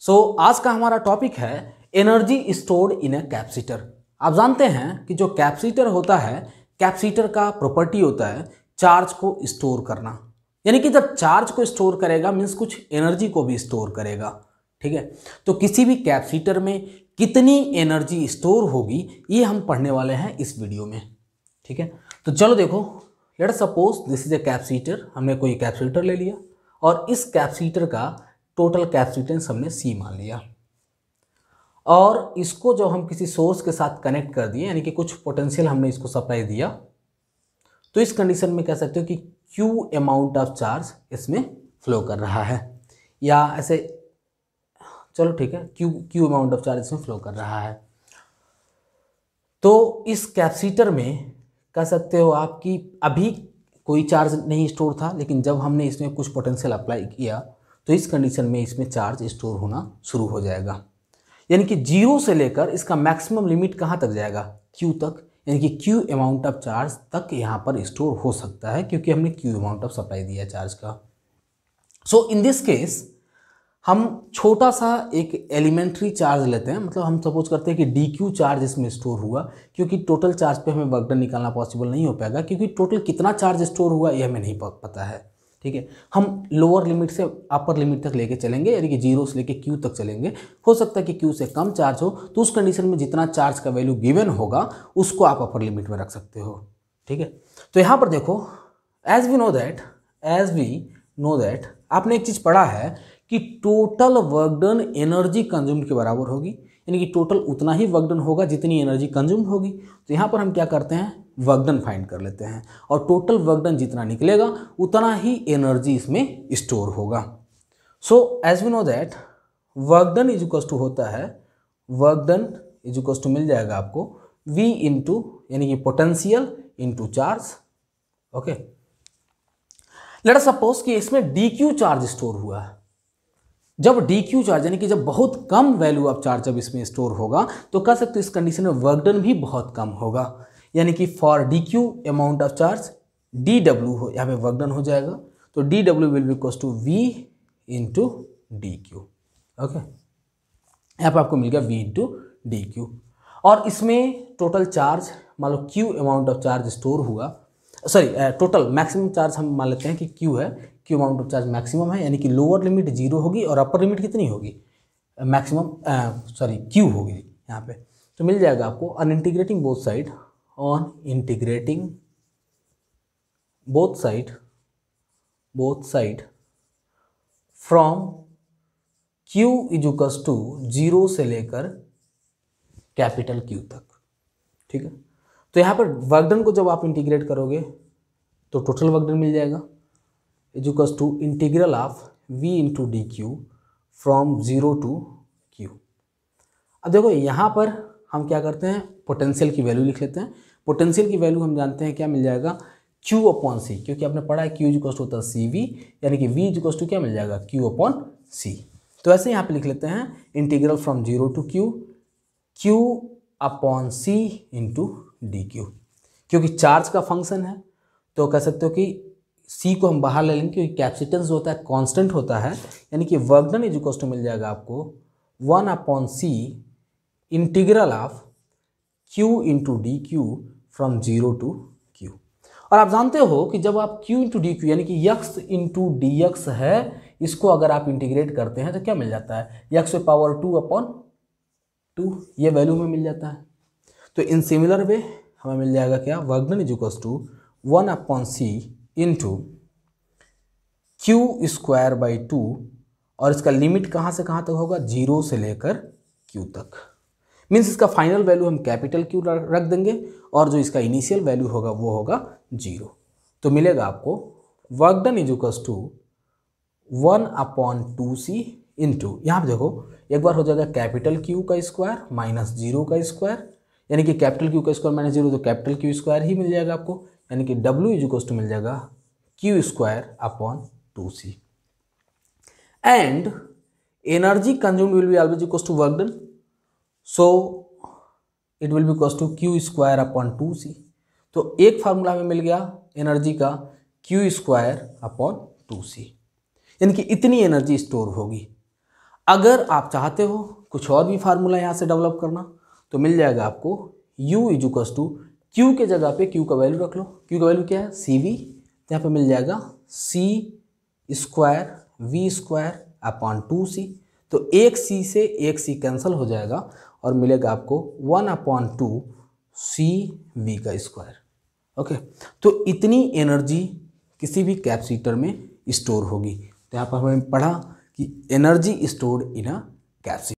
सो so, आज का हमारा टॉपिक है energy stored in a capacitor आप जानते हैं कि जो कैप्सीटर होता है कैप्सीटर का प्रॉपर्टी होता है चार्ज को स्टोर करना यानी कि जब चार्ज को स्टोर करेगा मीन्स कुछ एनर्जी को भी स्टोर करेगा ठीक है तो किसी भी कैप्सीटर में कितनी एनर्जी स्टोर होगी ये हम पढ़ने वाले हैं इस वीडियो में ठीक है तो चलो देखो let suppose this is a capacitor हमने कोई कैप्सीटर ले लिया और इस कैप्सीटर का टोटल कैश हमने सी मान लिया और इसको जब हम किसी सोर्स के साथ कनेक्ट कर दिए यानी कि कुछ पोटेंशियल हमने इसको सप्लाई दिया तो इस कंडीशन में कह सकते हो कि क्यू अमाउंट ऑफ चार्ज इसमें फ्लो कर रहा है या ऐसे चलो ठीक है Q Q amount of charge इसमें फ्लो कर रहा है तो इस कैपेसिटर में कह सकते हो आप कि अभी कोई चार्ज नहीं स्टोर था लेकिन जब हमने इसमें कुछ पोटेंशियल अप्लाई किया तो इस कंडीशन में इसमें चार्ज स्टोर होना शुरू हो जाएगा यानी कि जीरो से लेकर इसका मैक्सिमम लिमिट कहाँ तक जाएगा क्यू तक यानी कि क्यू अमाउंट ऑफ चार्ज तक यहाँ पर स्टोर हो सकता है क्योंकि हमने क्यू अमाउंट ऑफ सप्लाई दिया चार्ज का सो इन दिस केस हम छोटा सा एक एलिमेंट्री चार्ज लेते हैं मतलब हम सपोज करते हैं कि डी क्यू चार्ज इसमें स्टोर हुआ क्योंकि टोटल चार्ज पे हमें वर्कडन निकालना पॉसिबल नहीं हो पाएगा क्योंकि टोटल कितना चार्ज स्टोर हुआ ये हमें नहीं पता है ठीक है हम लोअर लिमिट से अपर लिमिट तक लेके चलेंगे यानी कि जीरो से लेके क्यू तक चलेंगे हो सकता है कि क्यू से कम चार्ज हो तो उस कंडीशन में जितना चार्ज का वैल्यू गिवन होगा उसको आप अपर लिमिट में रख सकते हो ठीक है तो यहाँ पर देखो as we know that as we know that आपने एक चीज़ पढ़ा है कि टोटल वर्कडन एनर्जी कंज्यूम के बराबर होगी यानी कि टोटल उतना ही वर्कडन होगा जितनी एनर्जी कंज्यूम होगी तो यहाँ पर हम क्या करते हैं वर्कडन फाइंड कर लेते हैं और टोटल वर्कडन जितना निकलेगा उतना ही एनर्जी इसमें स्टोर होगा so as we know that work done is equals to होता है वर्कडन इज इक्वस टू मिल जाएगा आपको वी इंटू यानी कि potential into charge okay let suppose कि इसमें डी क्यू चार्ज स्टोर हुआ है जब डी क्यू चार्ज यानी कि जब बहुत कम वैल्यू ऑफ चार्ज जब इसमें स्टोर होगा तो कह सकते हो इस कंडीशन में वर्कडन भी बहुत कम होगा यानी कि for D Q amount of charge D W हो यहाँ पे वर्कडन हो जाएगा तो D W will because to V into D Q okay यहाँ पर आपको मिल गया वी इंटू डी क्यू और इसमें टोटल चार्ज मान लो Q amount of charge store हुआ सॉरी टोटल मैक्सिमम चार्ज हम मान लेते हैं कि क्यू है Q amount of charge maximum है यानी कि लोअर लिमिट जीरो होगी और अपर लिमिट कितनी होगी मैक्सिमम सॉरी क्यू होगी यहाँ पे तो मिल जाएगा आपको on integrating both side on integrating both side both side from Q इजुकस टू जीरो से लेकर कैपिटल क्यू तक ठीक है तो यहाँ पर वर्कडन को जब आप इंटीग्रेट करोगे तो टोटल वर्कडन मिल जाएगा is equals to integral of v into D Q from zero to Q अब देखो यहाँ पर हम क्या करते हैं पोटेंशियल की वैल्यू लिख लेते हैं पोटेंशियल की वैल्यू हम जानते हैं क्या मिल जाएगा Q अपॉन सी क्योंकि आपने पढ़ा है Q इजिकल्स टू होता है सी वी यानी कि V इजिकल्स टू क्या मिल जाएगा Q अपॉन सी तो ऐसे यहाँ पे लिख लेते हैं integral from zero to Q Q upon C into D Q क्योंकि चार्ज का फंक्शन है तो कह सकते हो कि सी को हम बाहर ले लेंगे क्योंकि कैप्सिटेंस होता है कांस्टेंट होता है यानी कि वर्क इज इक्वल्स टू मिल जाएगा आपको one upon C integral of Q into D Q from zero to Q और आप जानते हो कि जब आप क्यू इंटू डी क्यू यानी कि यक्स इंटू डी यक्स है इसको अगर आप इंटीग्रेट करते हैं तो क्या मिल जाता है यक्स पे पावर टू अपॉन टू ये वैल्यू में मिल जाता है तो इन सिमिलर वे हमें मिल जाएगा क्या work done is equals to one upon C into Q square by two और इसका लिमिट कहाँ से कहाँ तक होगा जीरो से लेकर क्यू तक मीन्स इसका फाइनल वैल्यू हम कैपिटल क्यू रख देंगे और जो इसका इनिशियल वैल्यू होगा वो होगा जीरो तो मिलेगा आपको वर्क डन इजुकस to one upon two C into यहाँ पर देखो एक बार हो जाएगा कैपिटल क्यू का स्क्वायर माइनस जीरो का स्क्वायर यानी कि कैपिटल क्यू का स्क्वायर माइनस जीरो तो कैपिटल क्यू स्क्वायर ही मिल जाएगा आपको यानी कि W इज इक्वल टू मिल जाएगा Q square upon two C and energy consume will be always equal to work done so it will be equal to Q square upon two C तो एक फार्मूला में मिल गया energy का Q square upon two C यानी कि इतनी energy store होगी अगर आप चाहते हो कुछ और भी फार्मूला यहाँ से डेवलप करना तो मिल जाएगा आपको U is equal to Q के जगह पे क्यू का वैल्यू रख लो क्यू का वैल्यू क्या है सी वी तो यहाँ पर मिल जाएगा C square V square upon two C तो एक सी से एक सी कैंसिल हो जाएगा और मिलेगा आपको one upon two C V का स्क्वायर ओके तो इतनी एनर्जी किसी भी कैप्सीटर में स्टोर होगी तो यहाँ पर हमने पढ़ा कि energy stored in a capacitor